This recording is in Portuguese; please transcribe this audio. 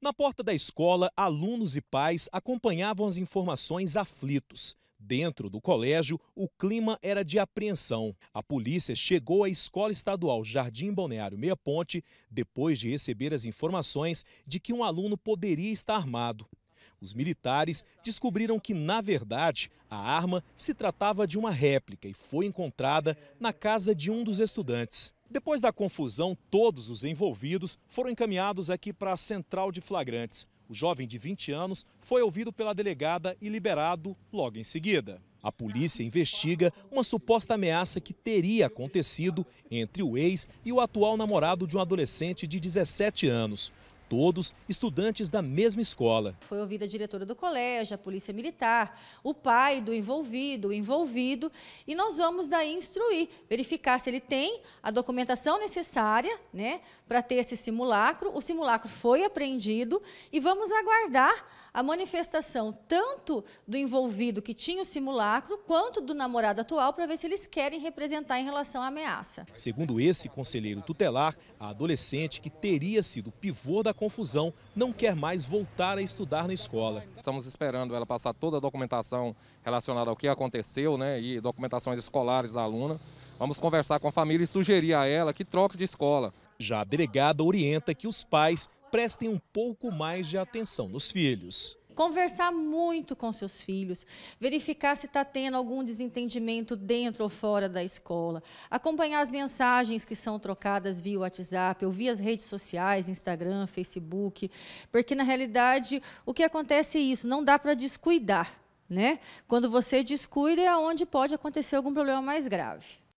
Na porta da escola, alunos e pais acompanhavam as informações aflitos. Dentro do colégio, o clima era de apreensão. A polícia chegou à Escola Estadual Jardim Balneário Meia Ponte depois de receber as informações de que um aluno poderia estar armado. Os militares descobriram que, na verdade, a arma se tratava de uma réplica e foi encontrada na casa de um dos estudantes. Depois da confusão, todos os envolvidos foram encaminhados aqui para a central de flagrantes. O jovem de 20 anos foi ouvido pela delegada e liberado logo em seguida. A polícia investiga uma suposta ameaça que teria acontecido entre o ex e o atual namorado de um adolescente de 17 anos todos estudantes da mesma escola. Foi ouvida a diretora do colégio, a polícia militar, o pai do envolvido, o envolvido, e nós vamos daí instruir, verificar se ele tem a documentação necessária né, para ter esse simulacro. O simulacro foi apreendido e vamos aguardar a manifestação tanto do envolvido que tinha o simulacro, quanto do namorado atual, para ver se eles querem representar em relação à ameaça. Segundo esse conselheiro tutelar, a adolescente que teria sido pivô da confusão, não quer mais voltar a estudar na escola. Estamos esperando ela passar toda a documentação relacionada ao que aconteceu, né, e documentações escolares da aluna. Vamos conversar com a família e sugerir a ela que troque de escola. Já a delegada orienta que os pais prestem um pouco mais de atenção nos filhos conversar muito com seus filhos, verificar se está tendo algum desentendimento dentro ou fora da escola, acompanhar as mensagens que são trocadas via WhatsApp, ou via as redes sociais, Instagram, Facebook, porque na realidade o que acontece é isso, não dá para descuidar, né? Quando você descuida é onde pode acontecer algum problema mais grave.